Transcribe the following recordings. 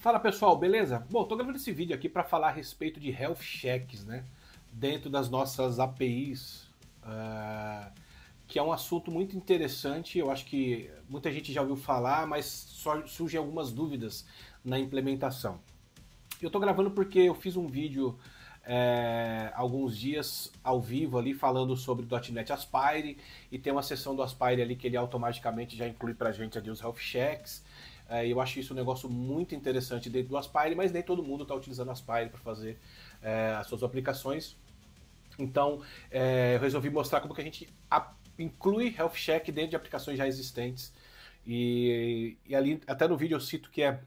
Fala pessoal, beleza? Bom, estou gravando esse vídeo aqui para falar a respeito de health checks, né? Dentro das nossas APIs, uh, ah, que é um assunto muito interessante. Eu acho que muita gente já ouviu falar, mas só surgem algumas dúvidas na implementação. Eu estou gravando porque eu fiz um vídeo é, alguns dias ao vivo ali falando sobre .NET Aspire e tem uma sessão do Aspire ali que ele automaticamente já inclui para a gente ali os health checks é, eu acho isso um negócio muito interessante dentro do Aspire, mas nem todo mundo está utilizando o Aspire para fazer é, as suas aplicações. Então, é, eu resolvi mostrar como que a gente a, inclui Health Check dentro de aplicações já existentes. E, e, ali, até no vídeo eu cito que é,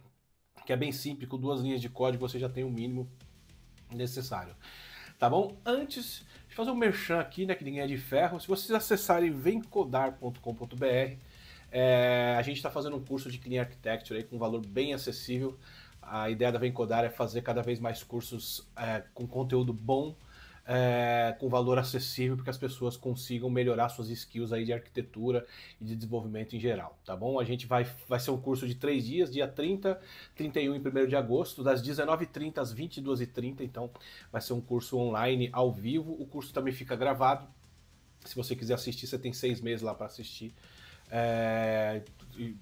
que é bem simples, com duas linhas de código você já tem o mínimo necessário. Tá bom? Antes de fazer um merchan aqui, né, que ninguém é de ferro, se vocês acessarem vemcodar.com.br, é, a gente está fazendo um curso de Clean Architecture aí, com um valor bem acessível. A ideia da Vencodar é fazer cada vez mais cursos é, com conteúdo bom, é, com valor acessível, porque as pessoas consigam melhorar suas skills aí de arquitetura e de desenvolvimento em geral, tá bom? A gente vai, vai ser um curso de três dias, dia 30, 31 e 1 de agosto, das 19h30 às 22h30, então vai ser um curso online ao vivo. O curso também fica gravado, se você quiser assistir, você tem seis meses lá para assistir é,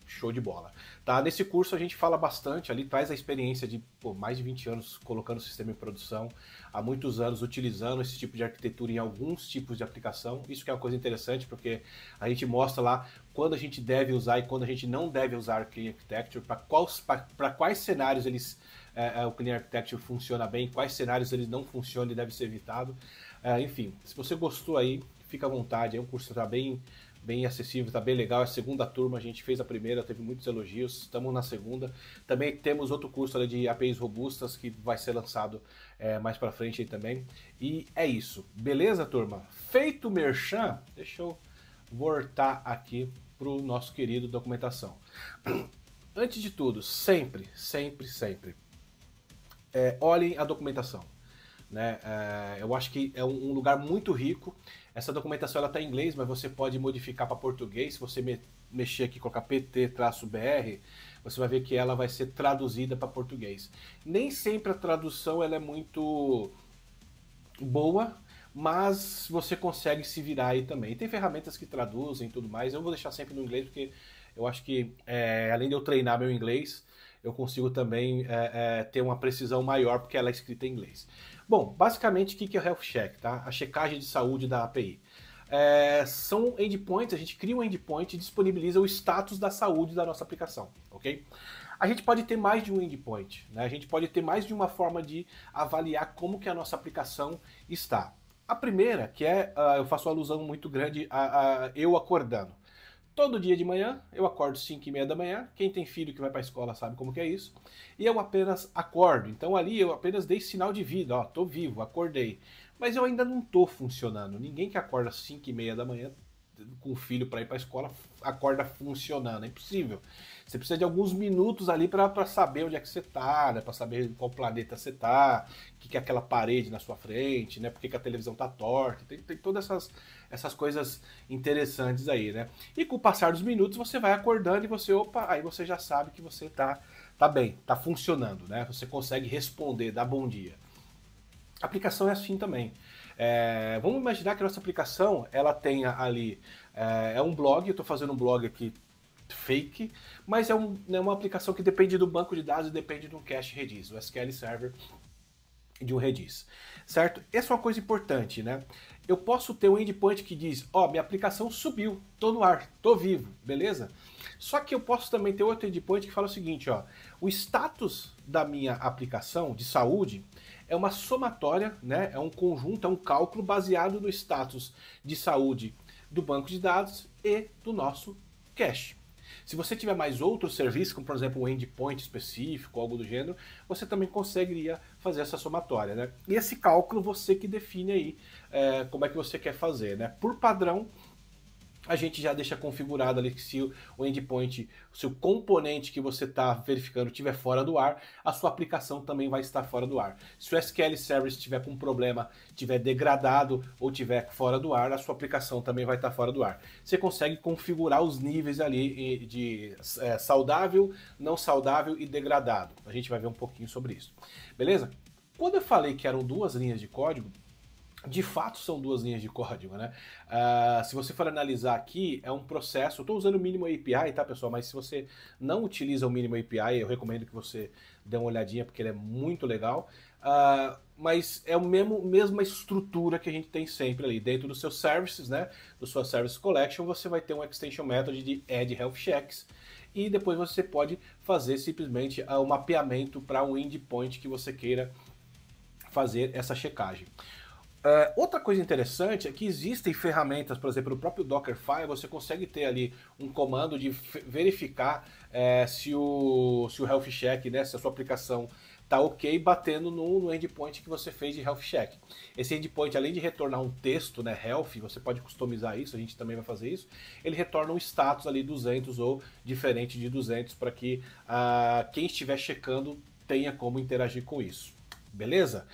show de bola. Tá? Nesse curso a gente fala bastante ali, traz a experiência de pô, mais de 20 anos colocando o sistema em produção, há muitos anos utilizando esse tipo de arquitetura em alguns tipos de aplicação. Isso que é uma coisa interessante, porque a gente mostra lá quando a gente deve usar e quando a gente não deve usar Clean Architecture, para quais, cenários eles é, é, o Clean Architecture funciona bem, quais cenários ele não funciona e deve ser evitado. É, enfim, se você gostou aí, fica à vontade, é um curso que está bem bem acessível, está bem legal. É a segunda turma, a gente fez a primeira, teve muitos elogios, estamos na segunda. Também temos outro curso ali, de APIs robustas que vai ser lançado é, mais para frente aí também. E é isso, beleza, turma? Feito o merchan, deixa eu voltar aqui para o nosso querido documentação. Antes de tudo, sempre, sempre, sempre, é, olhem a documentação. Né? É, eu acho que é um, lugar muito rico. Essa documentação está em inglês, mas você pode modificar para português. Se você me, mexer aqui, colocar PT-BR, você vai ver que ela vai ser traduzida para português. Nem sempre a tradução ela é muito boa, mas você consegue se virar aí também. tem ferramentas que traduzem e tudo mais. Eu vou deixar sempre no inglês, porque eu acho que, é, além de eu treinar meu inglês, eu consigo também é, é, ter uma precisão maior porque ela é escrita em inglês. Bom, basicamente o que, é o Health Check, tá? A checagem de saúde da API. É, são endpoints, a gente cria um endpoint e disponibiliza o status da saúde da nossa aplicação, ok? A gente pode ter mais de um endpoint, né? A gente pode ter mais de uma forma de avaliar como que a nossa aplicação está. A primeira, que é, uh, eu faço alusão muito grande a, a eu acordando. Todo dia de manhã, eu acordo 5 e meia da manhã. Quem tem filho que vai para a escola sabe como que é isso. E eu apenas acordo. Então ali eu apenas dei sinal de vida. Ó, tô vivo, acordei. Mas eu ainda não tô funcionando. Ninguém que acorda 5 e meia da manhã com o filho para ir para a escola a corda funcionando. É impossível. Você precisa de alguns minutos ali para saber onde é que você tá, né? Para saber qual planeta você tá, o que, que, é aquela parede na sua frente, né? Por que, que a televisão tá torta. Tem, tem todas essas, essas coisas interessantes aí, né? E com o passar dos minutos você vai acordando e você, opa, aí você já sabe que você tá, tá bem, tá funcionando, né? Você consegue responder, dar bom dia. A aplicação é assim também. É, vamos imaginar que a nossa aplicação ela tenha ali é, é um blog, eu estou fazendo um blog aqui fake, mas é, um, é, uma aplicação que depende do banco de dados e depende de um cache Redis, o SQL Server de um Redis, certo? Essa é uma coisa importante, né? Eu posso ter um endpoint que diz, ó, oh, minha aplicação subiu, tô no ar, tô vivo, beleza? Só que eu posso também ter outro endpoint que fala o seguinte, ó, o status da minha aplicação de saúde é uma somatória, né? É um conjunto, é um cálculo baseado no status de saúde do banco de dados e do nosso cache. Se você tiver mais outros serviços, como por exemplo um endpoint específico, algo do gênero, você também conseguiria fazer essa somatória, né? E esse cálculo você que define aí é, como é que você quer fazer, né? Por padrão, a gente já deixa configurado ali que se o endpoint, se o componente que você está verificando estiver fora do ar, a sua aplicação também vai estar fora do ar. Se o SQL Server estiver com um problema, estiver degradado ou estiver fora do ar, a sua aplicação também vai estar fora do ar. Você consegue configurar os níveis ali de é, saudável, não saudável e degradado. A gente vai ver um pouquinho sobre isso. Beleza? Quando eu falei que eram duas linhas de código, de fato são duas linhas de código, né? Uh, se você for analisar aqui, é um processo. Estou usando o mínimo API, tá, pessoal? Mas se você não utiliza o mínimo API, eu recomendo que você dê uma olhadinha porque ele é muito legal. Uh, mas é o mesmo mesma estrutura que a gente tem sempre ali dentro dos seus services, né? Do sua service collection, você vai ter um extension method de add health checks e depois você pode fazer simplesmente ah, o um mapeamento para um endpoint que você queira fazer essa checagem. É, outra coisa interessante é que existem ferramentas, por exemplo, no próprio Dockerfile você consegue ter ali um comando de verificar é, se, o, se o health check, né, se a sua aplicação está ok batendo no, no, endpoint que você fez de health check. Esse endpoint, além de retornar um texto, né, health, você pode customizar isso, a gente também vai fazer isso, ele retorna um status ali 200 ou diferente de 200 para que uh, quem estiver checando tenha como interagir com isso. Beleza?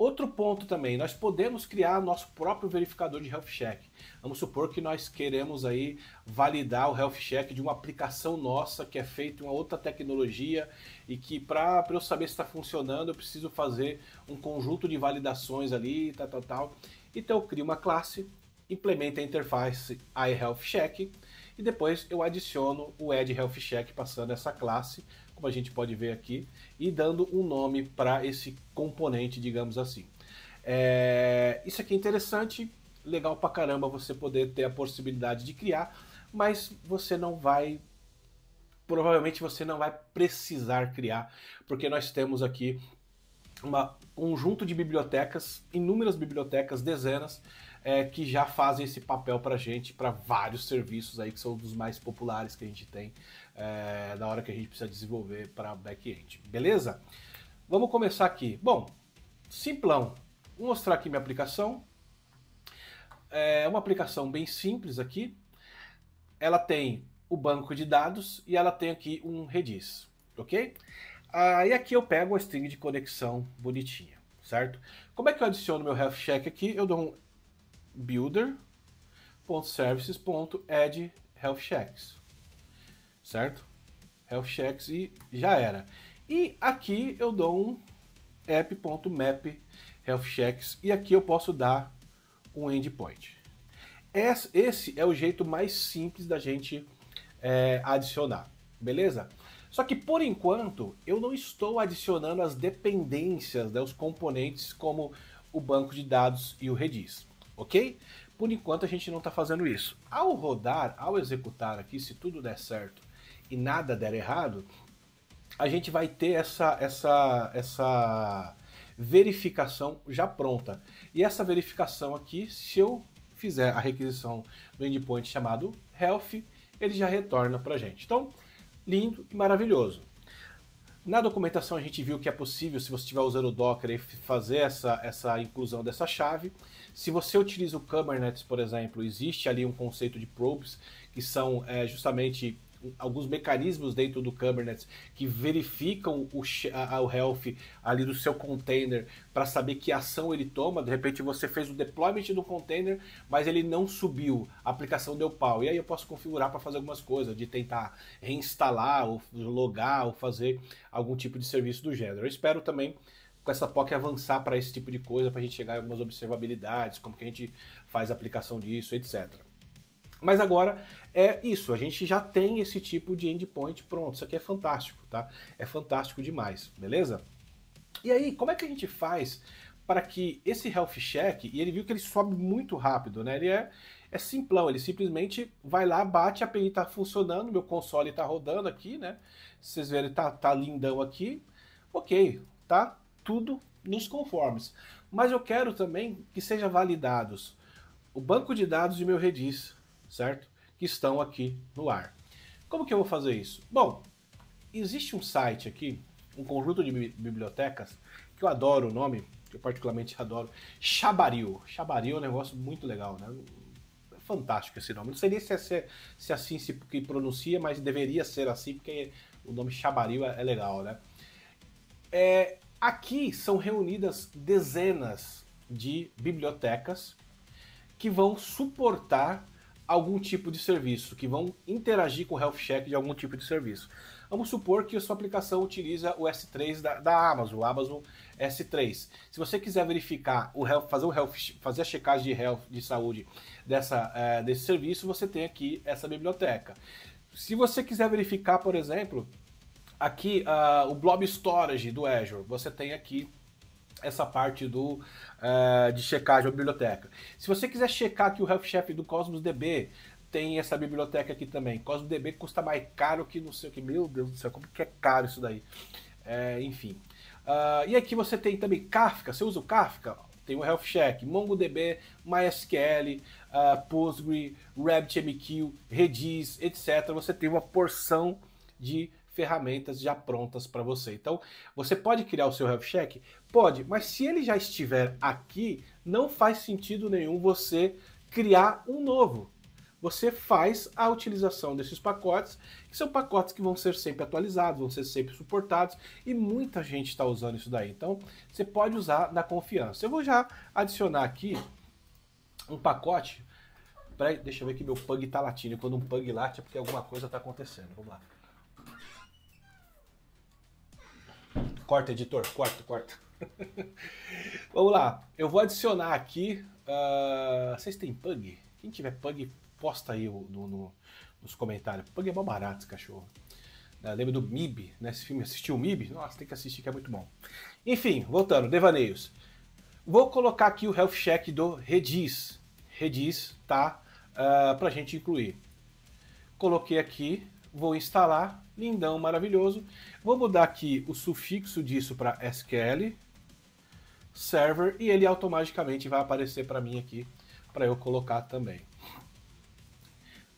Outro ponto também, nós podemos criar nosso próprio verificador de health check. Vamos supor que nós queremos aí validar o health check de uma aplicação nossa que é feita em uma outra tecnologia e que para eu saber se está funcionando eu preciso fazer um conjunto de validações ali, tal, tal, tal. Então eu crio uma classe, implemento a interface iHealthCheck e depois eu adiciono o EdHealthCheck passando essa classe como a gente pode ver aqui, e dando um nome para esse componente, digamos assim. É, isso aqui é interessante, legal pra caramba você poder ter a possibilidade de criar, mas você não vai. Provavelmente você não vai precisar criar, porque nós temos aqui um conjunto de bibliotecas, inúmeras bibliotecas, dezenas, é, que já fazem esse papel para gente, para vários serviços aí que são dos mais populares que a gente tem é, na hora que a gente precisa desenvolver para back-end, beleza? Vamos começar aqui. Bom, simplão. Vou mostrar aqui minha aplicação. É uma aplicação bem simples aqui. Ela tem o banco de dados e ela tem aqui um redis, ok? Aí ah, aqui eu pego a string de conexão bonitinha, certo? Como é que eu adiciono meu health check aqui? Eu dou um builder.services.add health checks. Certo? Health checks e já era. E aqui eu dou um app.map health checks e aqui eu posso dar um endpoint. Esse é o jeito mais simples da gente é, adicionar, beleza? Só que por enquanto eu não estou adicionando as dependências, né, os componentes como o banco de dados e o Redis ok? Por enquanto a gente não está fazendo isso. Ao rodar, ao executar aqui, se tudo der certo e nada der errado, a gente vai ter essa, essa, essa verificação já pronta. E essa verificação aqui, se eu fizer a requisição do endpoint chamado health, ele já retorna para a gente. Então, lindo e maravilhoso. Na documentação a gente viu que é possível, se você estiver usando o Docker, fazer essa, essa inclusão dessa chave. Se você utiliza o Kubernetes, por exemplo, existe ali um conceito de probes, que são é, justamente alguns mecanismos dentro do Kubernetes que verificam o, a, o health ali do seu container para saber que ação ele toma. De repente você fez o deployment do container, mas ele não subiu, a aplicação deu pau. E aí eu posso configurar para fazer algumas coisas, de tentar reinstalar, ou logar, ou fazer algum tipo de serviço do gênero. Eu espero também com essa POC avançar para esse tipo de coisa, para a gente chegar em algumas observabilidades, como que a gente faz a aplicação disso, etc. Mas agora é isso, a gente já tem esse tipo de endpoint pronto. Isso aqui é fantástico, tá? É fantástico demais, beleza? E aí, como é que a gente faz para que esse health check, e ele viu que ele sobe muito rápido, né? Ele é, é simplão, ele simplesmente vai lá, bate, a API está funcionando, meu console está rodando aqui, né? Vocês verem, tá, tá lindão aqui. Ok, tá tudo nos conformes. Mas eu quero também que seja validados o banco de dados de meu Redis, certo? que estão aqui no ar. Como que eu vou fazer isso? Bom, existe um site aqui, um conjunto de bibliotecas, que eu adoro o nome, que eu particularmente adoro, Chabaril. Chabaril é um negócio muito legal, né? É fantástico esse nome. Não sei nem se, é, se, é, é assim se que pronuncia, mas deveria ser assim, porque o nome Chabaril é, é, legal, né? É, aqui são reunidas dezenas de bibliotecas que vão suportar algum tipo de serviço, que vão interagir com o health check de algum tipo de serviço. Vamos supor que a sua aplicação utiliza o S3 da, da Amazon, o Amazon S3. Se você quiser verificar o health, fazer o health, fazer a checagem de health de saúde dessa, é, desse serviço, você tem aqui essa biblioteca. Se você quiser verificar, por exemplo, aqui uh, o Blob Storage do Azure, você tem aqui essa parte do uh, de checagem da biblioteca. Se você quiser checar que o Health Chef do Cosmos DB tem essa biblioteca aqui também. Cosmos DB custa mais caro que não sei o que. Meu Deus do céu, como que é caro isso daí? É, enfim. Uh, e aqui você tem também Kafka. Você usa o Kafka? Tem o Health Check, MongoDB, MySQL, uh, Postgre, RabbitMQ, Redis, etc. Você tem uma porção de ferramentas já prontas para você. Então, você pode criar o seu health check Pode, mas se ele já estiver aqui, não faz sentido nenhum você criar um novo. Você faz a utilização desses pacotes, que são pacotes que vão ser sempre atualizados, vão ser sempre suportados, e muita gente está usando isso daí. Então, você pode usar na confiança. Eu vou já adicionar aqui um pacote. Peraí, deixa eu ver que meu pug está latindo. Quando um pug late é porque alguma coisa está acontecendo. Vamos lá. Corta, editor, corta, corta. Vamos lá, eu vou adicionar aqui. Uh, vocês têm pug? Quem tiver pug, posta aí no, no, nos comentários. Pug é mó barato esse cachorro. Uh, lembra do MIB, né? Esse filme, assistiu o MIB? Nossa, tem que assistir que é muito bom. Enfim, voltando, devaneios. Vou colocar aqui o health check do Redis. Redis, tá? Uh, pra gente incluir. Coloquei aqui, vou instalar, lindão, maravilhoso. Vou mudar aqui o sufixo disso para SQL, server e ele automaticamente vai aparecer para mim aqui para eu colocar também.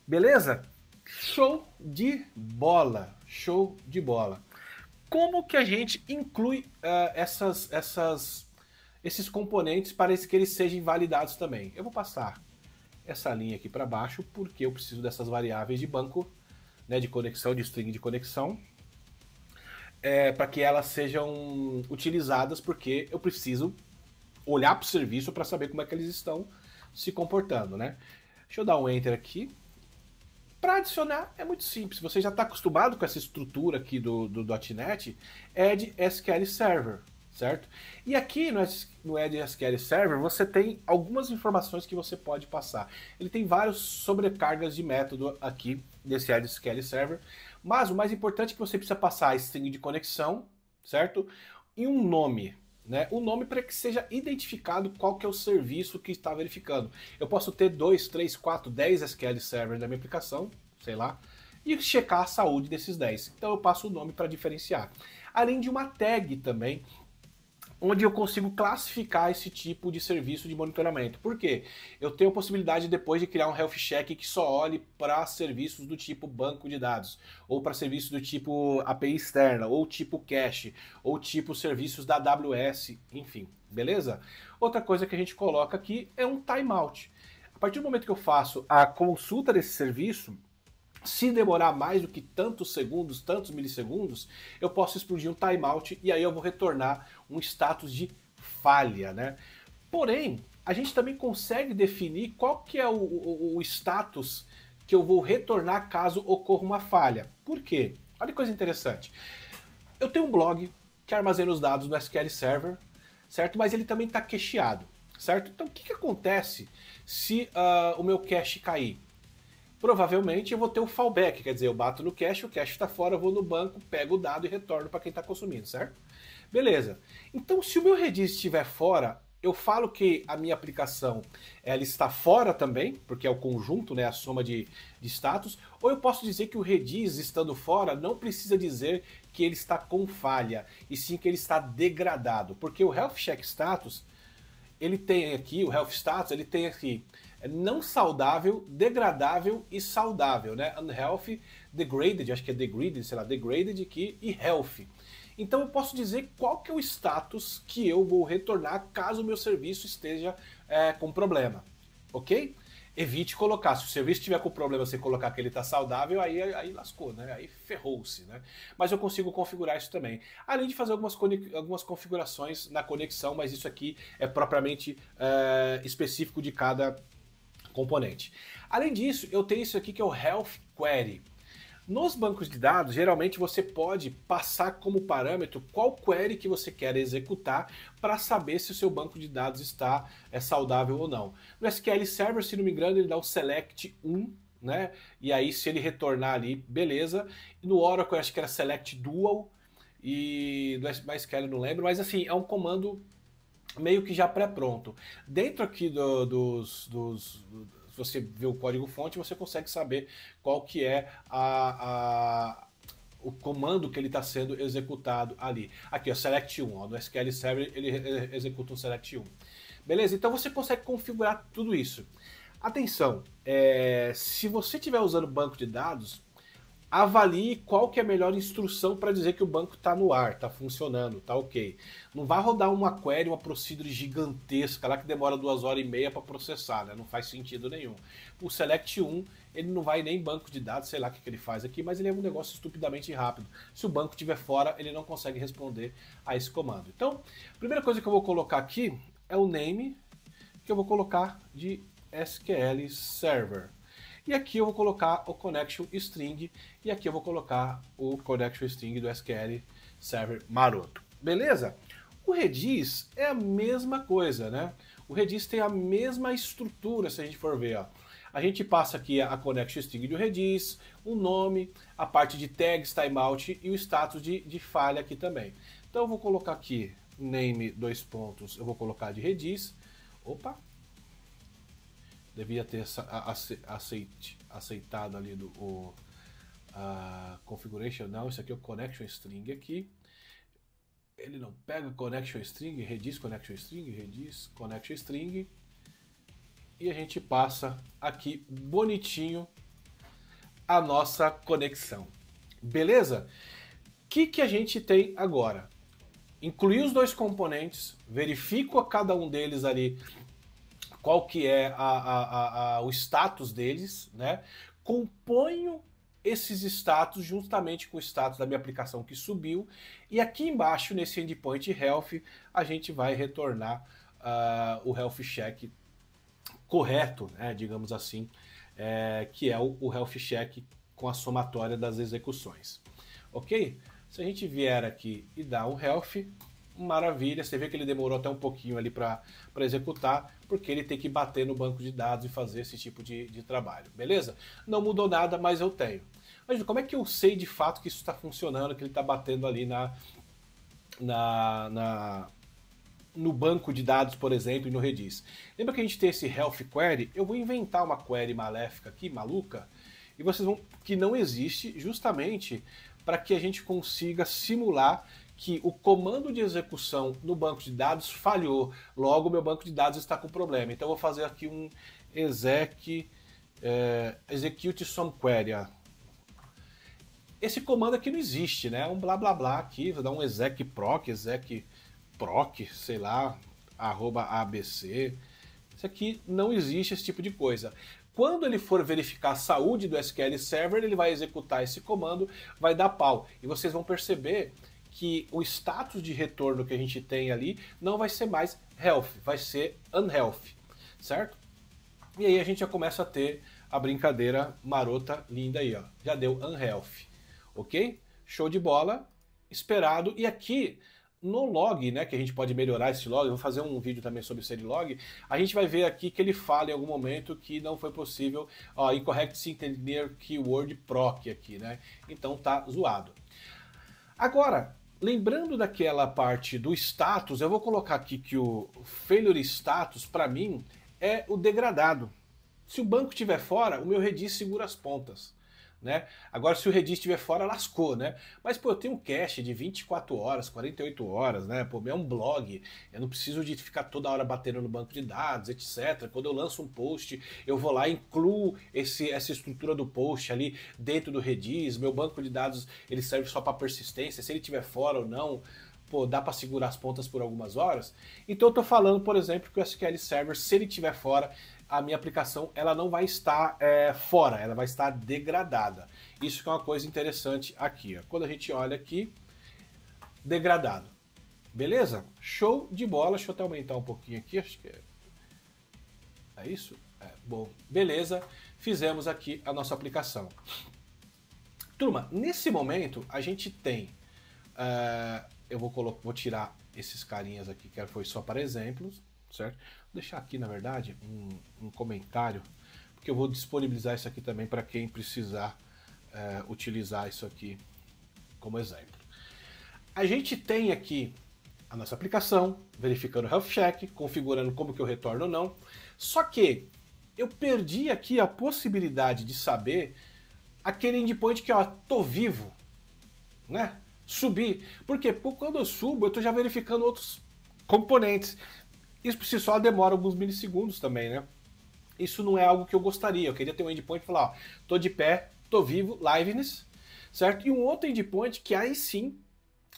Beleza? Show de bola, show de bola. Como que a gente inclui uh, essas, essas, esses componentes para que eles sejam validados também? Eu vou passar essa linha aqui para baixo porque eu preciso dessas variáveis de banco, né, de conexão, de string de conexão é, para que elas sejam utilizadas, porque eu preciso olhar para o serviço para saber como é que eles estão se comportando, né? Deixa eu dar um enter aqui. Para adicionar é muito simples. Você já está acostumado com essa estrutura aqui do, do .NET, add é SQL Server, certo? E aqui no, no SQL Server você tem algumas informações que você pode passar. Ele tem vários sobrecargas de método aqui desse add SQL Server, mas o mais importante é que você precisa passar a string de conexão, certo? E um nome. Né, o nome para que seja identificado qual que é o serviço que está verificando. Eu posso ter 2, 3, 4, 10 SQL Server da minha aplicação, sei lá, e checar a saúde desses 10. Então eu passo o nome para diferenciar. Além de uma tag também, onde eu consigo classificar esse tipo de serviço de monitoramento. Por quê? Eu tenho a possibilidade depois de criar um health check que só olhe para serviços do tipo banco de dados, ou para serviços do tipo API externa, ou tipo cache, ou tipo serviços da AWS, enfim, beleza? Outra coisa que a gente coloca aqui é um timeout. A partir do momento que eu faço a consulta desse serviço, se demorar mais do que tantos segundos, tantos milissegundos, eu posso explodir um timeout e aí eu vou retornar um status de falha, né? Porém, a gente também consegue definir qual que é o, o, o status que eu vou retornar caso ocorra uma falha. Por quê? Olha que coisa interessante. Eu tenho um blog que armazena os dados no SQL Server, certo? Mas ele também está cacheado, certo? Então, o que, que acontece se uh, o meu cache cair? provavelmente eu vou ter o fallback, quer dizer, eu bato no cache, o cache está fora, eu vou no banco, pego o dado e retorno para quem está consumindo, certo? Beleza. Então, se o meu Redis estiver fora, eu falo que a minha aplicação ela está fora também, porque é o conjunto, né, a soma de, de status, ou eu posso dizer que o redis estando fora não precisa dizer que ele está com falha, e sim que ele está degradado, porque o health check status, ele tem aqui, o health status, ele tem aqui é não saudável, degradável e saudável, né? Unhealthy, degraded, acho que é degraded, sei lá, degraded que, e healthy. Então eu posso dizer qual que é o status que eu vou retornar caso o meu serviço esteja é, com problema, ok? Evite colocar, se o serviço estiver com problema, você colocar que ele está saudável, aí, aí lascou, né? Aí ferrou-se, né? Mas eu consigo configurar isso também. Além de fazer algumas, algumas configurações na conexão, mas isso aqui é propriamente é, específico de cada componente. Além disso, eu tenho isso aqui que é o Health Query. Nos bancos de dados, geralmente você pode passar como parâmetro qual query que você quer executar para saber se o seu banco de dados está é, saudável ou não. No SQL Server, se não me engano, ele dá o select 1, né? E aí, se ele retornar ali, beleza. No Oracle, eu acho que era select dual, e que SQL não lembro, mas assim, é um comando meio que já pré-pronto. Dentro aqui do, dos, dos você vê o código fonte, você consegue saber qual que é a, a o comando que ele está sendo executado ali. Aqui, ó, select 1, no SQL Server ele executa um select 1. Beleza? Então você consegue configurar tudo isso. Atenção, é, se você estiver usando banco de dados, avalie qual que é a melhor instrução para dizer que o banco está no ar, está funcionando, está ok. Não vá rodar uma query, uma procedure gigantesca lá que demora duas horas e meia para processar, né? não faz sentido nenhum. O Select 1, ele não vai nem banco de dados, sei lá o que, que ele faz aqui, mas ele é um negócio estupidamente rápido. Se o banco estiver fora, ele não consegue responder a esse comando. Então, a primeira coisa que eu vou colocar aqui é o name, que eu vou colocar de SQL Server. E aqui eu vou colocar o connection string e aqui eu vou colocar o connection string do SQL Server maroto. Beleza? O Redis é a mesma coisa, né? O Redis tem a mesma estrutura, se a gente for ver, ó. A gente passa aqui a connection string do Redis, o nome, a parte de tags, timeout e o status de, de falha aqui também. Então eu vou colocar aqui name dois pontos, eu vou colocar de Redis. Opa, devia ter aceitado ali do, o a configuration não isso aqui é o connection string aqui. Ele não pega connection string, rediz connection string, rediz connection string. E a gente passa aqui bonitinho a nossa conexão. Beleza? O que, que a gente tem agora? Incluí os dois componentes, verifico a cada um deles ali qual que é a, a, a, o status deles, né? Componho esses status juntamente com o status da minha aplicação que subiu. E aqui embaixo, nesse endpoint health, a gente vai retornar uh, o health check correto, né, digamos assim, é, que é o, o, health check com a somatória das execuções. Ok? Se a gente vier aqui e dar um health, maravilha. Você vê que ele demorou até um pouquinho ali para executar, porque ele tem que bater no banco de dados e fazer esse tipo de, de trabalho, beleza? Não mudou nada, mas eu tenho. Mas como é que eu sei de fato que isso está funcionando, que ele está batendo ali na, na, na, no banco de dados, por exemplo, e no Redis? Lembra que a gente tem esse health query? Eu vou inventar uma query maléfica aqui, maluca, e vocês vão que não existe justamente para que a gente consiga simular que o comando de execução no banco de dados falhou, logo meu banco de dados está com problema. Então vou fazer aqui um exec, é, execute some query. Esse comando aqui não existe, né? Um blá blá blá aqui, vou dar um exec proc, exec proc, sei lá, arroba abc. Isso aqui não existe esse tipo de coisa. Quando ele for verificar a saúde do SQL Server, ele vai executar esse comando, vai dar pau. E vocês vão perceber que o status de retorno que a gente tem ali não vai ser mais health, vai ser unhealth, certo? E aí a gente já começa a ter a brincadeira marota linda aí, ó. Já deu unhealth, ok? Show de bola, esperado. E aqui no log, né, que a gente pode melhorar esse log, eu vou fazer um vídeo também sobre esse log, a gente vai ver aqui que ele fala em algum momento que não foi possível, ó, incorrect entender keyword proc aqui, né? Então tá zoado. Agora, Lembrando daquela parte do status, eu vou colocar aqui que o failure status, para mim, é o degradado. Se o banco estiver fora, o meu redis segura as pontas né? Agora, se o Redis estiver fora, lascou, né? Mas, pô, eu tenho um cache de 24 horas, 48 horas, né? Pô, é um blog, eu não preciso de ficar toda hora batendo no banco de dados, etc. Quando eu lanço um post, eu vou lá e incluo esse, essa estrutura do post ali dentro do Redis. Meu banco de dados, ele serve só para persistência, se ele estiver fora ou não, pô, dá para segurar as pontas por algumas horas. Então, eu tô falando, por exemplo, que o SQL Server, se ele estiver fora, a minha aplicação ela não vai estar é, fora, ela vai estar degradada. Isso que é uma coisa interessante aqui. Ó. Quando a gente olha aqui, degradado. Beleza? Show de bola. Deixa eu até aumentar um pouquinho aqui. Acho que é, é isso. É, bom, beleza. Fizemos aqui a nossa aplicação. Turma, nesse momento a gente tem. Uh, eu vou, vou tirar esses carinhas aqui, que foi só para exemplos certo? Vou deixar aqui, na verdade, um, um comentário, porque eu vou disponibilizar isso aqui também para quem precisar é, utilizar isso aqui como exemplo. A gente tem aqui a nossa aplicação, verificando o health check, configurando como que eu retorno ou não. Só que eu perdi aqui a possibilidade de saber aquele endpoint que, ó, tô vivo, né? Subir. Porque quando eu subo, eu tô já verificando outros componentes. Isso por si só demora alguns milissegundos também, né? Isso não é algo que eu gostaria. Eu queria ter um endpoint e falar, ó, tô de pé, tô vivo, liveness, certo? E um outro endpoint que aí sim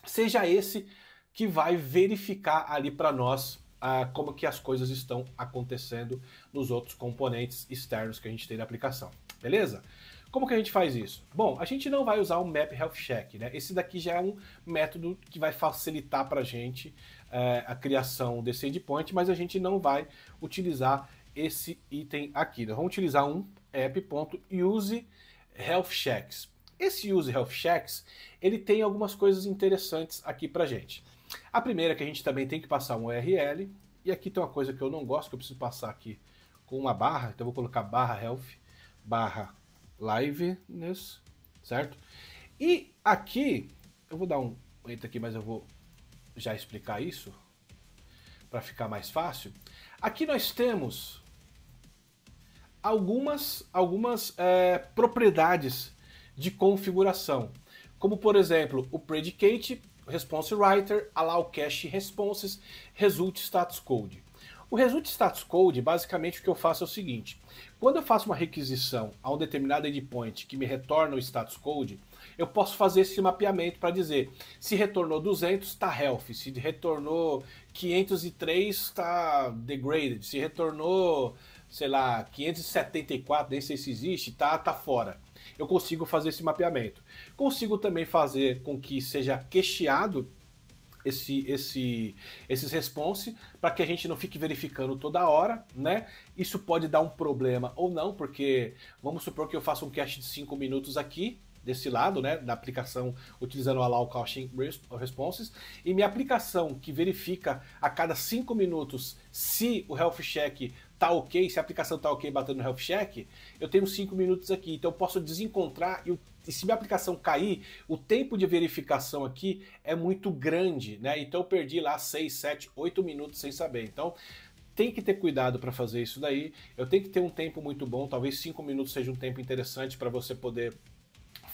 seja esse que vai verificar ali para nós ah, como que as coisas estão acontecendo nos outros componentes externos que a gente tem na aplicação, beleza? Como que a gente faz isso? Bom, a gente não vai usar o um Map Health Check, né? Esse daqui já é um método que vai facilitar para a gente é, a criação desse endpoint, mas a gente não vai utilizar esse item aqui. Nós né? vamos utilizar um app.useHealthChecks. health checks. Esse use health checks, ele tem algumas coisas interessantes aqui pra gente. A primeira é que a gente também tem que passar um URL, e aqui tem uma coisa que eu não gosto, que eu preciso passar aqui com uma barra, então eu vou colocar barra health, barra liveness, certo? E aqui, eu vou dar um enter aqui, mas eu vou já explicar isso para ficar mais fácil. Aqui nós temos algumas, algumas é, propriedades de configuração, como por exemplo o predicate, response writer, allow cache responses, result status code. O result status code, basicamente o que eu faço é o seguinte: quando eu faço uma requisição a um determinado endpoint que me retorna o status code, eu posso fazer esse mapeamento para dizer se retornou 200, está health, se retornou 503, está degraded, se retornou, sei lá, 574, nem sei se existe, tá, tá fora. Eu consigo fazer esse mapeamento. Consigo também fazer com que seja cacheado esse, esse, esses responses para que a gente não fique verificando toda hora, né? Isso pode dar um problema ou não, porque vamos supor que eu faça um cache de 5 minutos aqui desse lado, né, da aplicação utilizando a Allow caching Responses, e minha aplicação que verifica a cada 5 minutos se o health check tá ok, se a aplicação tá ok batendo no health check, eu tenho 5 minutos aqui, então eu posso desencontrar e, e, se minha aplicação cair, o tempo de verificação aqui é muito grande, né? Então eu perdi lá 6, 7, 8 minutos sem saber. Então, tem que ter cuidado para fazer isso daí. Eu tenho que ter um tempo muito bom, talvez 5 minutos seja um tempo interessante para você poder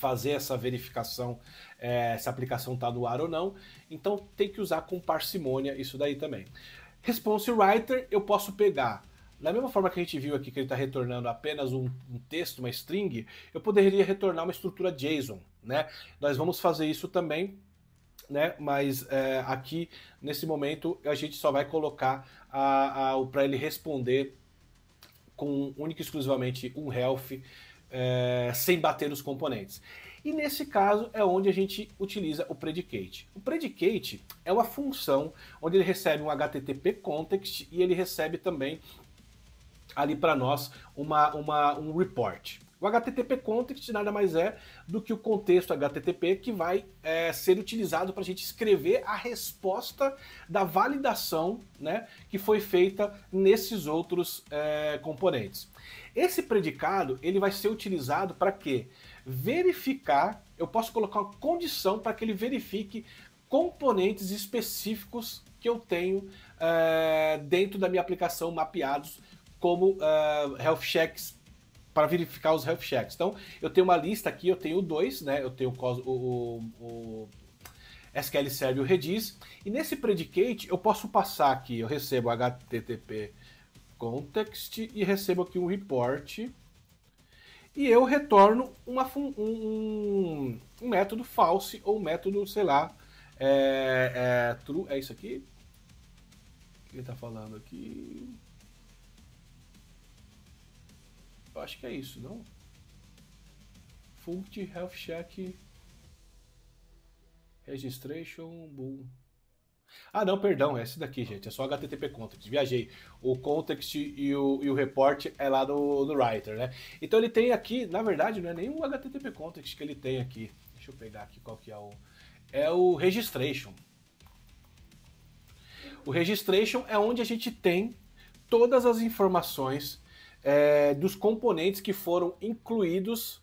fazer essa verificação é, se a aplicação está no ar ou não. Então tem que usar com parcimônia isso daí também. Response Writer, eu posso pegar da mesma forma que a gente viu aqui que ele está retornando apenas um, um, texto, uma string, eu poderia retornar uma estrutura JSON, né? Nós vamos fazer isso também, né? Mas é, aqui, nesse momento, a gente só vai colocar para ele responder com única e exclusivamente um health é, sem bater os componentes. E nesse caso é onde a gente utiliza o predicate. O predicate é uma função onde ele recebe um HTTP context e ele recebe também ali para nós uma, uma, um report. O HTTP context nada mais é do que o contexto HTTP que vai é, ser utilizado para a gente escrever a resposta da validação né, que foi feita nesses outros é, componentes. Esse predicado ele vai ser utilizado para quê? Verificar, eu posso colocar uma condição para que ele verifique componentes específicos que eu tenho é, dentro da minha aplicação mapeados como é, health checks para verificar os health checks. Então, eu tenho uma lista aqui, eu tenho dois, né? Eu tenho o, o, o SQL Server e o Redis. E nesse predicate eu posso passar aqui, eu recebo HTTP context e recebo aqui um report. E eu retorno uma, um, um, método false ou método, sei lá, é, é, true. É isso aqui? O que ele está falando aqui? Eu acho que é isso, não? Funct Health Check Registration Boom. Ah, não, perdão, é esse daqui, gente. É só HTTP Context. Viajei. O Context e o, e o Report é lá no, no Writer, né? Então ele tem aqui, na verdade, não é nenhum HTTP Context que ele tem aqui. Deixa eu pegar aqui qual que é o... É o Registration. O Registration é onde a gente tem todas as informações é, dos componentes que foram incluídos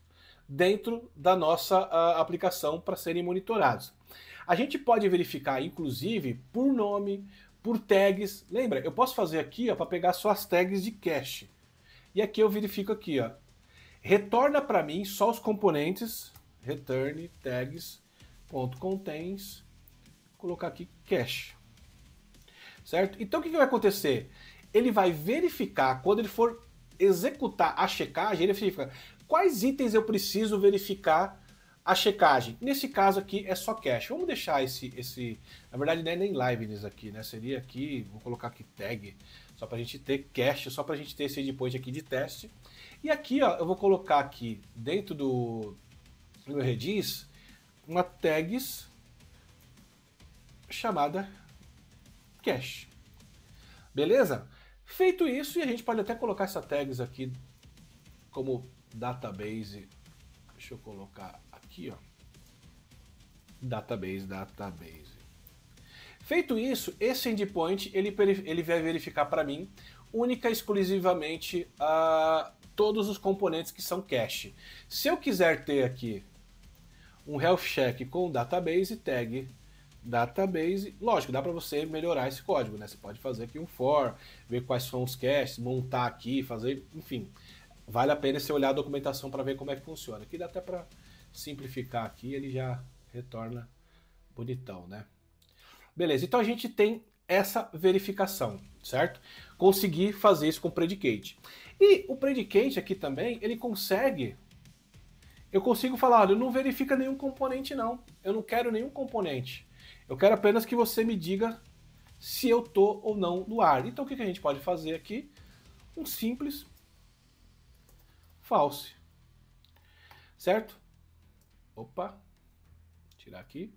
dentro da nossa a, ah, aplicação para serem monitorados. A gente pode verificar, inclusive, por nome, por tags. Lembra, eu posso fazer aqui para pegar só as tags de cache. E aqui eu verifico aqui, ó. Retorna para mim só os componentes, return tags.contains, colocar aqui cache. Certo? Então o que, que vai acontecer? Ele vai verificar, quando ele for executar a checagem, ele verifica quais itens eu preciso verificar a checagem. Nesse caso aqui é só cache. Vamos deixar esse, esse na verdade não é nem nem nisso aqui, né? Seria aqui, vou colocar aqui tag, só para a gente ter cache, só para a gente ter esse endpoint aqui de teste. E aqui, ó, eu vou colocar aqui dentro do, meu Redis uma tags chamada cache. Beleza? Feito isso, e a gente pode até colocar essa tags aqui como database. Deixa eu colocar aqui, ó. Database, database. Feito isso, esse endpoint ele, ele vai verificar para mim única e exclusivamente uh, todos os componentes que são cache. Se eu quiser ter aqui um health check com database tag database, lógico, dá para você melhorar esse código, né? Você pode fazer aqui um for, ver quais são os caches, montar aqui, fazer, enfim. Vale a pena você olhar a documentação para ver como é que funciona. Aqui dá até para simplificar aqui, ele já retorna bonitão, né? Beleza, então a gente tem essa verificação, certo? Consegui fazer isso com o predicate. E o predicate aqui também, ele consegue... Eu consigo falar, olha, não verifica nenhum componente não. Eu não quero nenhum componente. Eu quero apenas que você me diga se eu tô ou não no ar. Então o que a gente pode fazer aqui? Um simples false, certo? Opa, tirar aqui.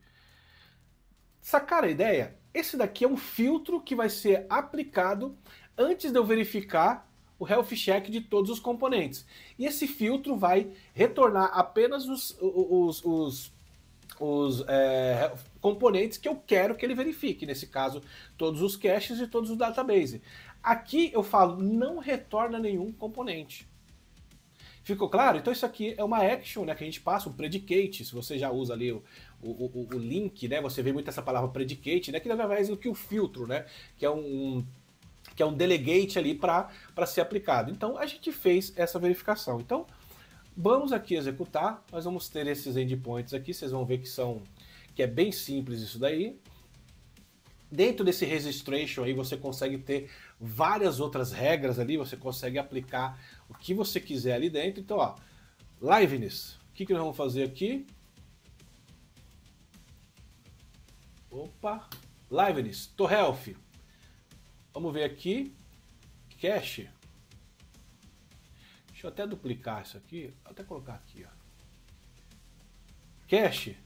Sacaram a ideia? Esse daqui é um filtro que vai ser aplicado antes de eu verificar o health check de todos os componentes. E esse filtro vai retornar apenas os, os, os, os é, componentes que eu quero que ele verifique. Nesse caso, todos os caches e todos os database. Aqui eu falo, não retorna nenhum componente. Ficou claro? Então isso aqui é uma action, né? Que a gente passa, um predicate, se você já usa ali o, o, o, o link, né? Você vê muito essa palavra predicate, né? Que nada é mais do que o filtro, né? Que é um que é um delegate ali para ser aplicado. Então a gente fez essa verificação. Então vamos aqui executar, nós vamos ter esses endpoints aqui, vocês vão ver que são que é bem simples isso daí. Dentro desse registration aí você consegue ter várias outras regras ali, você consegue aplicar o que você quiser ali dentro. Então, ó, liveness, o que, que nós vamos fazer aqui? Opa, liveness, to health. Vamos ver aqui, cache. Deixa eu até duplicar isso aqui, até colocar aqui, ó. Cache,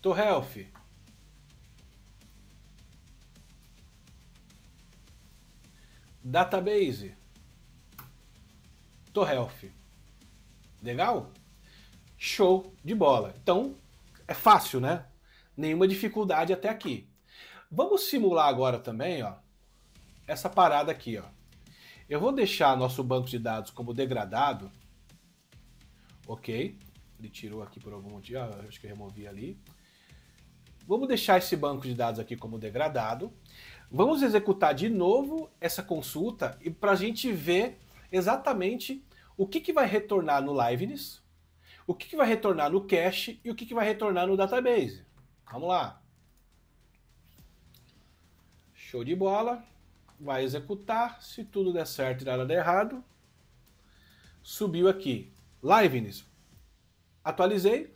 to health. database, torrelf. Legal? Show de bola. Então, é fácil, né? Nenhuma dificuldade até aqui. Vamos simular agora também, ó, essa parada aqui, ó. Eu vou deixar nosso banco de dados como degradado. Ok. Ele tirou aqui por algum motivo. Ah, acho que eu removi ali. Vamos deixar esse banco de dados aqui como degradado. Vamos executar de novo essa consulta e para a gente ver exatamente o que, que vai retornar no Liveness, o que, que vai retornar no cache e o que, que vai retornar no database. Vamos lá. Show de bola. Vai executar. Se tudo der certo e nada der errado, subiu aqui. Liveness. Atualizei.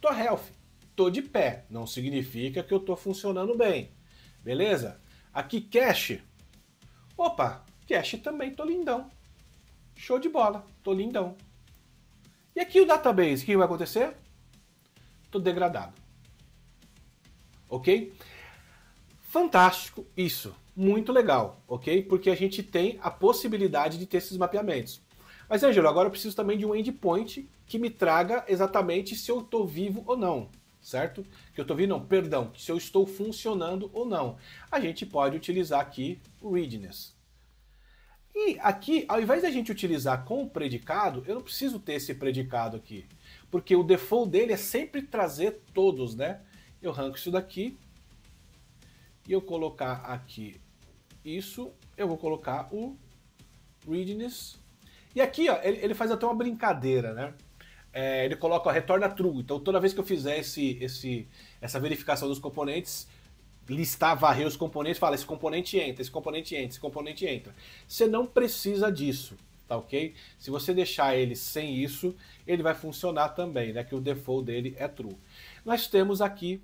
Tô health. Tô de pé. Não significa que eu tô funcionando bem. Beleza? Aqui cash. Opa, cash também, tô lindão. Show de bola, tô lindão. E aqui o database, o que vai acontecer? Tô degradado. Ok? Fantástico isso, muito legal, ok? Porque a gente tem a possibilidade de ter esses mapeamentos. Mas, Angelo, agora eu preciso também de um endpoint que me traga exatamente se eu estou vivo ou não certo? Que eu estou vindo, não, perdão, se eu estou funcionando ou não. A gente pode utilizar aqui o readiness. E aqui, ao invés da gente utilizar com o predicado, eu não preciso ter esse predicado aqui, porque o default dele é sempre trazer todos, né? Eu arranco isso daqui e eu colocar aqui isso, eu vou colocar o readiness. E aqui, ó, ele, ele faz até uma brincadeira, né? é, ele coloca, retorna true. Então toda vez que eu fizer esse, esse, essa verificação dos componentes, listar, varrer os componentes, fala esse componente entra, esse componente entra, esse componente entra. Você não precisa disso, tá ok? Se você deixar ele sem isso, ele vai funcionar também, né? Que o default dele é true. Nós temos aqui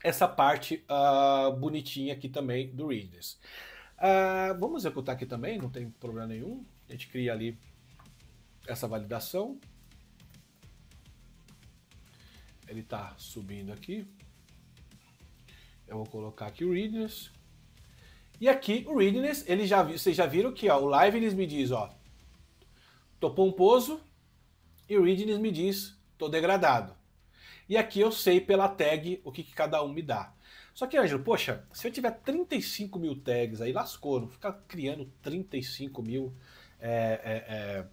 essa parte uh, bonitinha aqui também do readers. Uh, vamos executar aqui também, não tem problema nenhum. A gente cria ali essa validação ele está subindo aqui. Eu vou colocar aqui o readiness. E aqui o readiness, ele já, vocês já viram que ó, o live me diz, ó, tô pomposo e o readiness me diz, tô degradado. E aqui eu sei pela tag o que, que cada um me dá. Só que, Ângelo, poxa, se eu tiver 35 mil tags aí, lascou, não ficar criando 35 mil é, é, é,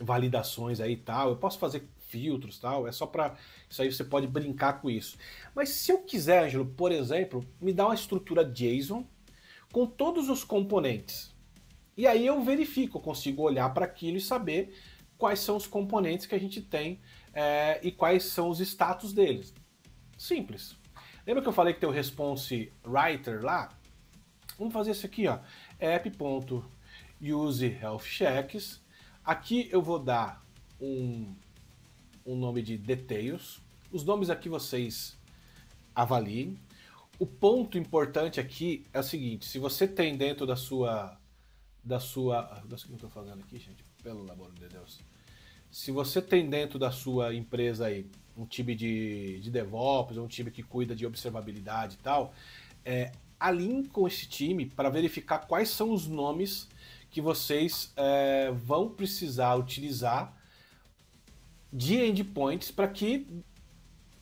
validações aí e tal. Eu posso fazer filtros tal. É só para isso aí você pode brincar com isso. Mas se eu quiser, por exemplo, me dá uma estrutura JSON com todos os componentes. E aí eu verifico, consigo olhar para aquilo e saber quais são os componentes que a gente tem é, e quais são os status deles. Simples. Lembra que eu falei que tem o response writer lá? Vamos fazer isso aqui, ó. app.use health checks. Aqui eu vou dar um um nome de details. Os nomes aqui vocês avaliem. O ponto importante aqui é o seguinte: se você tem dentro da sua. Da sua. da que eu estou falando aqui, gente? Pelo amor de Deus. Se você tem dentro da sua empresa aí um time de, de DevOps, um time que cuida de observabilidade e tal, é, alinhe com esse time para verificar quais são os nomes que vocês é, vão precisar utilizar de endpoints para que.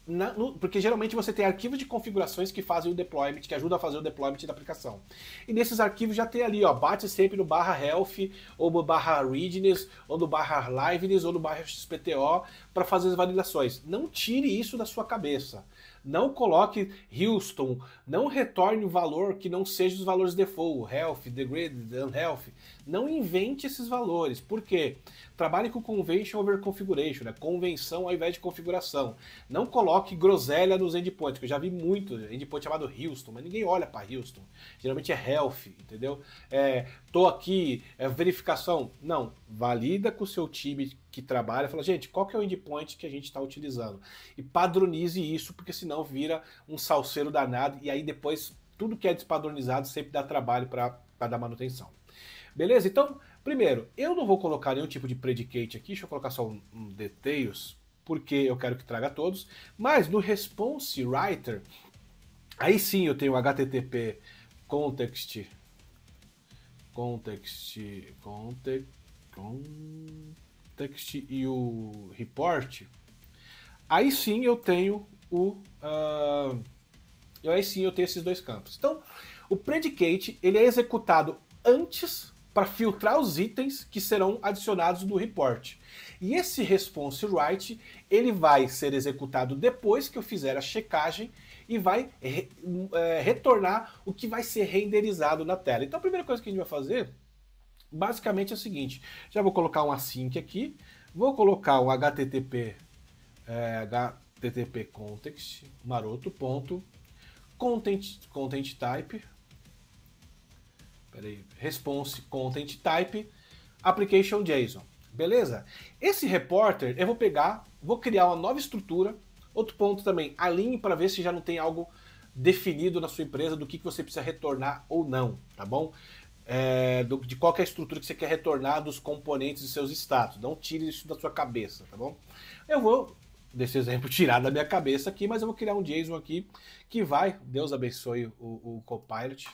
Na, no, porque geralmente você tem arquivos de configurações que fazem o deployment, que ajudam a fazer o deployment da aplicação. E nesses arquivos já tem ali, ó, bate sempre no barra health, ou no barra readiness, ou no barra liveness, ou no barra XPTO, para fazer as validações. Não tire isso da sua cabeça. Não coloque Houston, não retorne o valor que não seja os valores default, health, degraded, unhealth. Não invente esses valores. Por quê? Trabalhe com convention over configuration, né? convenção ao invés de configuração. Não coloque groselha nos endpoints, que eu já vi muito endpoint chamado Houston, mas ninguém olha para Houston. Geralmente é health, entendeu? É, tô aqui, é verificação. Não, valida com o seu time que trabalha, fala, gente, qual que é o endpoint que a gente está utilizando? E padronize isso, porque senão vira um salseiro danado e aí depois tudo que é despadronizado sempre dá trabalho para dar manutenção. Beleza? Então, primeiro, eu não vou colocar nenhum tipo de predicate aqui, deixa eu colocar só um, um details, porque eu quero que traga todos. Mas no response writer, aí sim eu tenho HTTP context context context context e o report. Aí sim eu tenho o uh, aí sim eu tenho esses dois campos. Então, o predicate ele é executado antes para filtrar os itens que serão adicionados no report. E esse response write, ele vai ser executado depois que eu fizer a checagem e vai re, é, retornar o que vai ser renderizado na tela. Então a primeira coisa que a gente vai fazer, basicamente é o seguinte, já vou colocar um async aqui, vou colocar o um http, é, http context maroto ponto content, content type peraí, response content type application JSON. Beleza? Esse repórter eu vou pegar, vou criar uma nova estrutura. Outro ponto também, alinhe para ver se já não tem algo definido na sua empresa do que, que você precisa retornar ou não, tá bom? É, do, de qual é a estrutura que você quer retornar dos componentes e seus status. Não tire isso da sua cabeça, tá bom? Eu vou, desse exemplo, tirar da minha cabeça aqui, mas eu vou criar um JSON aqui que vai, Deus abençoe o, o Copilot,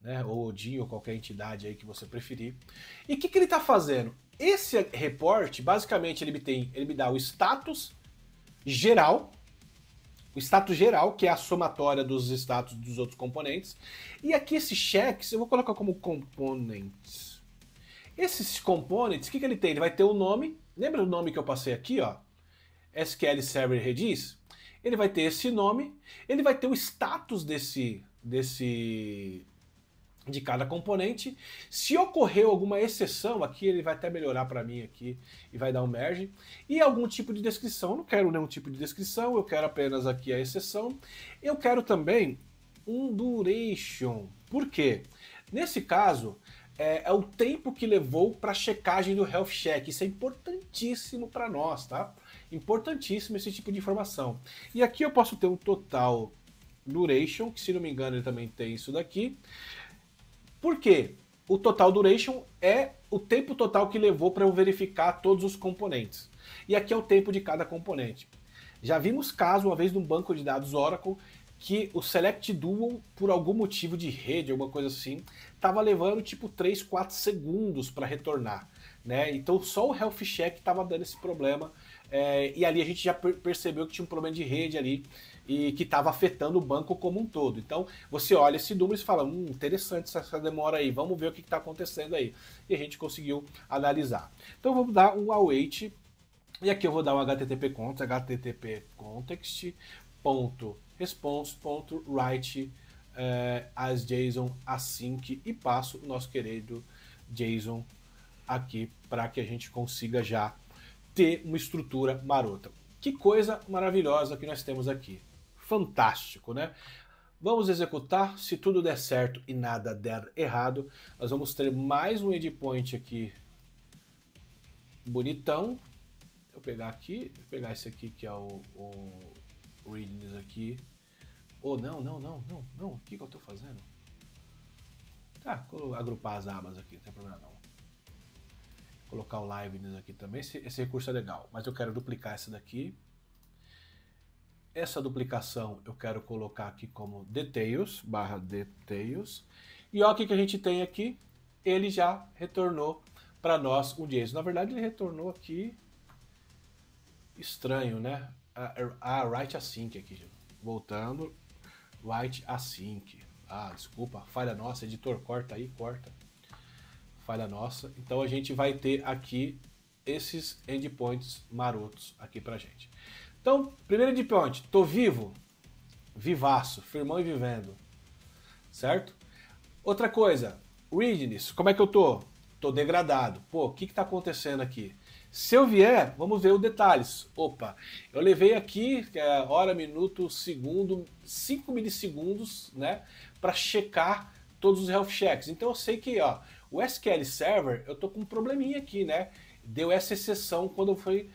né? Ou Odin, ou qualquer entidade aí que você preferir. E o que, que ele está fazendo? Esse report, basicamente, ele me, tem, ele me dá o status geral, o status geral, que é a somatória dos status dos outros componentes. E aqui esses checks, eu vou colocar como componentes. Esses componentes, o que, que ele tem? Ele vai ter o nome, lembra o nome que eu passei aqui, ó? SQL Server Redis? Ele vai ter esse nome, ele vai ter o status desse, desse de cada componente. Se ocorreu alguma exceção aqui, ele vai até melhorar para mim aqui e vai dar um merge. E algum tipo de descrição, eu não quero nenhum tipo de descrição, eu quero apenas aqui a exceção. Eu quero também um duration. Por quê? Nesse caso, é, é o tempo que levou para a checagem do health check. Isso é importantíssimo para nós, tá? Importantíssimo esse tipo de informação. E aqui eu posso ter um total duration, que se não me engano ele também tem isso daqui. Por O total duration é o tempo total que levou para eu verificar todos os componentes. E aqui é o tempo de cada componente. Já vimos caso uma vez num banco de dados Oracle que o Select Dual, por algum motivo de rede, alguma coisa assim, estava levando tipo 3, 4 segundos para retornar. Né? Então só o Health Check estava dando esse problema. É, e ali a gente já percebeu que tinha um problema de rede ali e que estava afetando o banco como um todo. Então, você olha esse número e fala, hum, interessante essa demora aí, vamos ver o que está acontecendo aí. E a gente conseguiu analisar. Então, vamos dar um await, e aqui eu vou dar um http context, http context.response.write eh, as JSON async assim e passo o nosso querido JSON aqui para que a gente consiga já ter uma estrutura marota. Que coisa maravilhosa que nós temos aqui fantástico, né? Vamos executar, se tudo der certo e nada der errado, nós vamos ter mais um endpoint aqui bonitão. Eu pegar aqui, pegar esse aqui que é o, o readings aqui. Ou oh, não, não, não, não, não, o que, que eu estou fazendo? Tá, vou agrupar as abas aqui, não tem problema não. colocar o live aqui também, esse, esse recurso é legal, mas eu quero duplicar esse daqui essa duplicação eu quero colocar aqui como details, barra details. E olha o que, que a gente tem aqui. Ele já retornou para nós um JSON. Na verdade, ele retornou aqui estranho, né? Ah, er, ah, a, a write async aqui. Voltando, write async. Ah, desculpa, falha nossa, editor, corta aí, corta. Falha nossa. Então a gente vai ter aqui esses endpoints marotos aqui pra gente. Então, primeiro de ponte, tô vivo, vivaço, firmão e vivendo, certo? Outra coisa, readiness, como é que eu tô? Tô degradado. Pô, o que que tá acontecendo aqui? Se eu vier, vamos ver os detalhes. Opa, eu levei aqui é, hora, minuto, segundo, 5 milissegundos, né, para checar todos os health checks. Então eu sei que, ó, o SQL Server, eu tô com um probleminha aqui, né? Deu essa exceção quando eu fui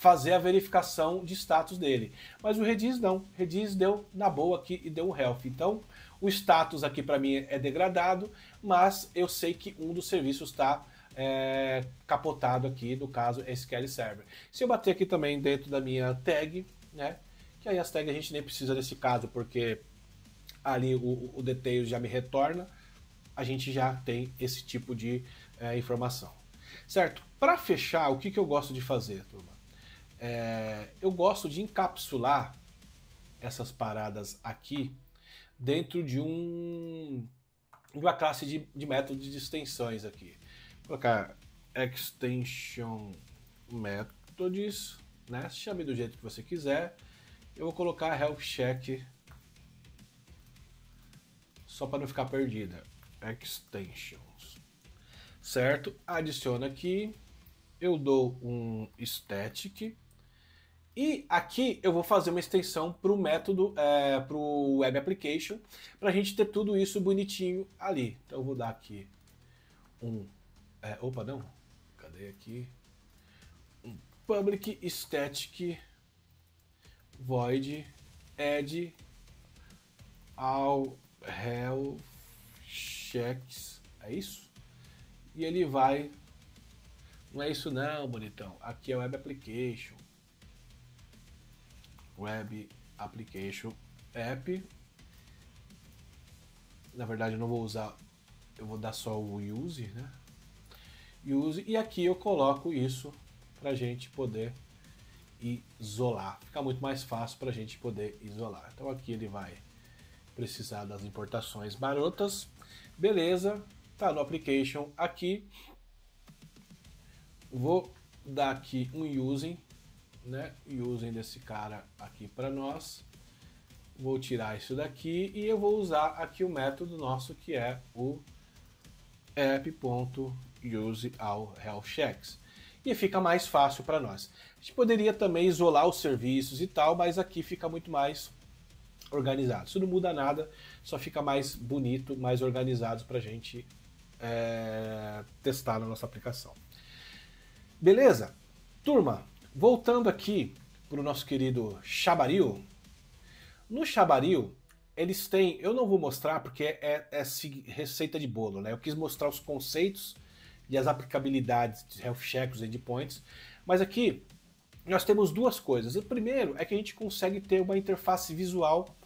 fazer a verificação de status dele. Mas o Redis não, Redis deu na boa aqui e deu o um health. Então, o status aqui para mim é degradado, mas eu sei que um dos serviços está é, capotado aqui, no caso SQL Server. Se eu bater aqui também dentro da minha tag, né, que aí as tags a gente nem precisa nesse caso, porque ali o, o details já me retorna, a gente já tem esse tipo de é, informação. Certo? Para fechar, o que, que eu gosto de fazer, turma? É, eu gosto de encapsular essas paradas aqui dentro de um de uma classe de, de métodos de extensões aqui. Vou colocar extension methods, né? Chame do jeito que você quiser. Eu vou colocar help check só para não ficar perdida. Extensions. Certo? Adiciona aqui. Eu dou um static e aqui eu vou fazer uma extensão para o método, é, para o Web Application, para a gente ter tudo isso bonitinho ali. Então eu vou dar aqui um... É, opa, não. Cadê aqui? Um public static void add all health checks. É isso? E ele vai... Não é isso não, bonitão. Aqui é Web Application. Web Application App. Na verdade, eu não vou usar, eu vou dar só o use, né? Use, e aqui eu coloco isso para a gente poder isolar. Fica muito mais fácil para a gente poder isolar. Então aqui ele vai precisar das importações baratas, Beleza, tá no application aqui. Vou dar aqui um using né? E usem desse cara aqui para nós. Vou tirar isso daqui e eu vou usar aqui o método nosso que é o app.useAllHealthChecks. E fica mais fácil para nós. A gente poderia também isolar os serviços e tal, mas aqui fica muito mais organizado. Isso não muda nada, só fica mais bonito, mais organizado para a gente é, testar na nossa aplicação. Beleza? Turma, Voltando aqui para o nosso querido Chabaril. No Chabaril, eles têm. Eu não vou mostrar porque é, é, é receita de bolo, né? Eu quis mostrar os conceitos e as aplicabilidades de health checks os endpoints. Mas aqui nós temos duas coisas. O primeiro é que a gente consegue ter uma interface visual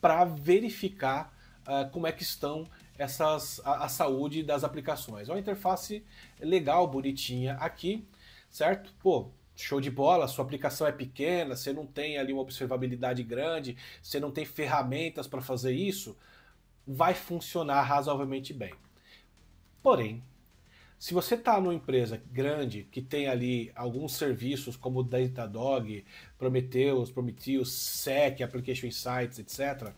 para verificar uh, como é que estão essas a, a saúde das aplicações. É uma interface legal, bonitinha aqui, certo? Pô, show de bola, sua aplicação é pequena, você não tem ali uma observabilidade grande, você não tem ferramentas para fazer isso, vai funcionar razoavelmente bem. Porém, se você está numa empresa grande que tem ali alguns serviços como Datadog, Prometheus, Prometheus, SEC, Application Insights, etc.,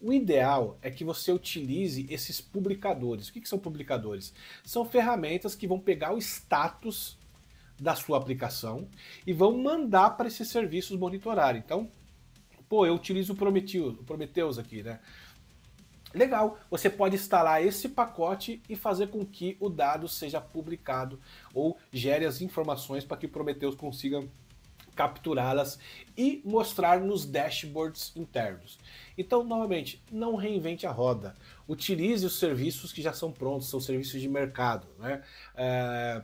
o ideal é que você utilize esses publicadores. O que, que são publicadores? São ferramentas que vão pegar o status da sua aplicação e vão mandar para esses serviços monitorarem. Então, pô, eu utilizo o Prometheus, o Prometheus aqui, né? Legal, você pode instalar esse pacote e fazer com que o dado seja publicado ou gere as informações para que o Prometheus consiga capturá-las e mostrar nos dashboards internos. Então, novamente, não reinvente a roda. Utilize os serviços que já são prontos, são serviços de mercado. Né? É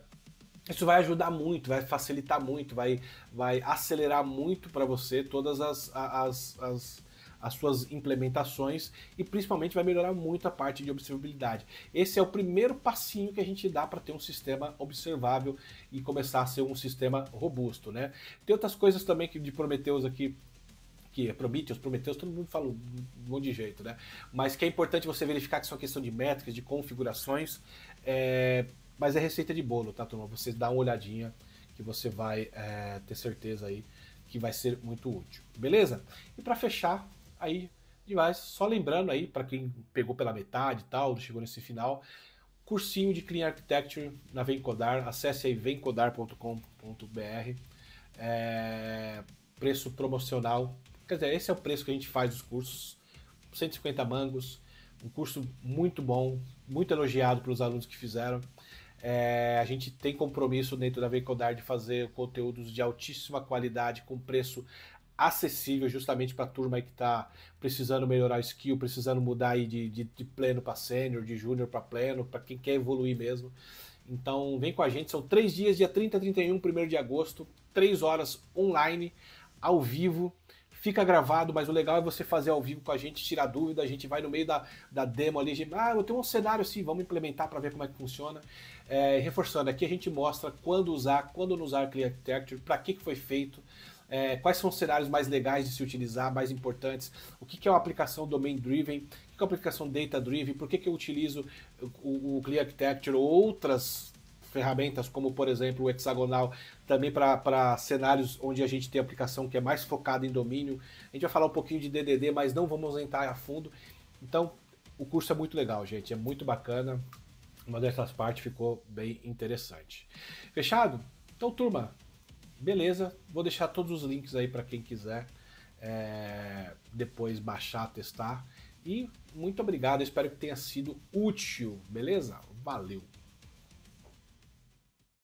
isso vai ajudar muito, vai facilitar muito, vai, vai acelerar muito para você todas as, as, as, as, suas implementações e principalmente vai melhorar muito a parte de observabilidade. Esse é o primeiro passinho que a gente dá para ter um sistema observável e começar a ser um sistema robusto, né? Tem outras coisas também que de Prometheus aqui que é Prometheus, Prometheus, todo mundo fala um monte de jeito, né? Mas que é importante você verificar que são questão de métricas, de configurações, é, mas é receita de bolo, tá, turma? Você dá uma olhadinha que você vai é, ter certeza aí que vai ser muito útil, beleza? E para fechar aí demais, só lembrando aí para quem pegou pela metade e tal, chegou nesse final, cursinho de Clean Architecture na Vencodar, acesse aí vencodar.com.br, é, preço promocional, quer dizer, esse é o preço que a gente faz dos cursos, 150 mangos, um curso muito bom, muito elogiado pelos alunos que fizeram. É, a gente tem compromisso dentro da Veicoldar de fazer conteúdos de altíssima qualidade, com preço acessível justamente para a turma que está precisando melhorar o skill, precisando mudar aí de, de, de pleno para sênior, de júnior para pleno, para quem quer evoluir mesmo. Então vem com a gente, são três dias, dia 30, 31, 1 de agosto, três horas online, ao vivo, fica gravado, mas o legal é você fazer ao vivo com a gente, tirar dúvida, a gente vai no meio da, da demo ali, gente, ah, eu tenho um cenário assim, vamos implementar para ver como é que funciona. É, reforçando, aqui a gente mostra quando usar, quando não usar Clear Architecture, para que, que foi feito, é, quais são os cenários mais legais de se utilizar, mais importantes, o que, que é uma aplicação domain driven, o que, que é uma aplicação data driven, por que, que eu utilizo o, o Clear Architecture ou outras ferramentas como, por exemplo, o hexagonal, também para cenários onde a gente tem aplicação que é mais focada em domínio. A gente vai falar um pouquinho de DDD, mas não vamos entrar a fundo. Então, o curso é muito legal, gente, é muito bacana. Uma dessas partes ficou bem interessante. Fechado? Então, turma, beleza. Vou deixar todos os links aí para quem quiser é, depois baixar, testar. E muito obrigado, espero que tenha sido útil, beleza? Valeu!